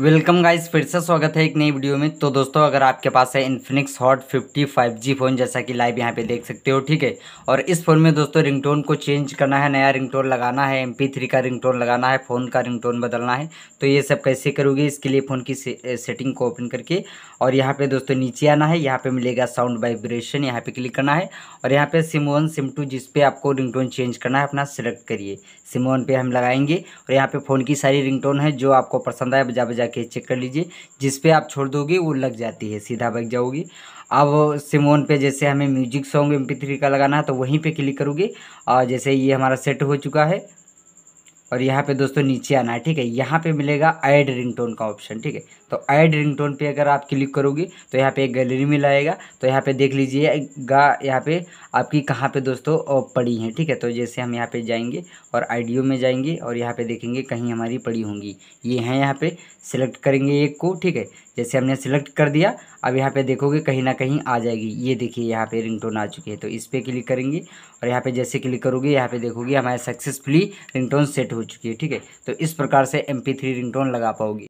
welcome guys फिर से स्वागत है एक नई वीडियो में तो दोस्तों अगर आपके पास है Infinix hot five G phone जैसा कि लाइव यहां पे देख सकते हो ठीक है और इस फ़ोन में दोस्तों रिंगटोन को चेंज करना है नया रिंगटोन लगाना है थ्री का रिंगटोन लगाना है फ़ोन का रिंगटोन बदलना है तो ये सब कैसे करोगे इसके लिए फ़ोन की सेटिंग को ओपन करके और यहाँ पर दोस्तों नीचे आना है यहाँ पर मिलेगा साउंड वाइब्रेशन यहाँ पर क्लिक करना है और यहाँ पर सिम वन सिम टू जिसपे आपको रिंग चेंज करना है अपना सेलेक्ट करिए सिम वन पर हम लगाएंगे और यहाँ पर फ़ोन की सारी रिंग है जो आपको पसंद आए बजा जाके चेक कर लीजिए जिस पे आप छोड़ दोगे वो लग जाती है सीधा बग जाओगी अब सिमोन पे जैसे हमें म्यूजिक सॉन्ग एम का लगाना है तो वहीं पे क्लिक करोगे और जैसे ये हमारा सेट हो चुका है और यहाँ पे दोस्तों नीचे आना है ठीक है यहाँ पे मिलेगा ऐड रिंगटोन का ऑप्शन ठीक है तो ऐड रिंगटोन पे अगर आप क्लिक करोगे तो यहाँ पे एक गैलरी में लाएगा तो यहाँ पे देख लीजिएगा यहाँ पे आपकी कहाँ पे दोस्तों पड़ी है ठीक है तो जैसे हम यहाँ पे जाएंगे और आईडियो में जाएंगे और यहाँ पर देखेंगे कहीं हमारी पड़ी होंगी ये हैं यहाँ पर सिलेक्ट करेंगे एक को ठीक है जैसे हमने सिलेक्ट कर दिया अब यहाँ पे देखोगे कहीं ना कहीं आ जाएगी ये देखिए यहाँ पे रिंगटोन आ चुकी है तो इस पर क्लिक करेंगे और यहाँ पे जैसे क्लिक करोगे यहाँ पे देखोगे हमारे सक्सेसफुली रिंगटोन सेट हो हो चुकी है ठीक है तो इस प्रकार से एम पी थ्री रिंगटोन लगा पाओगे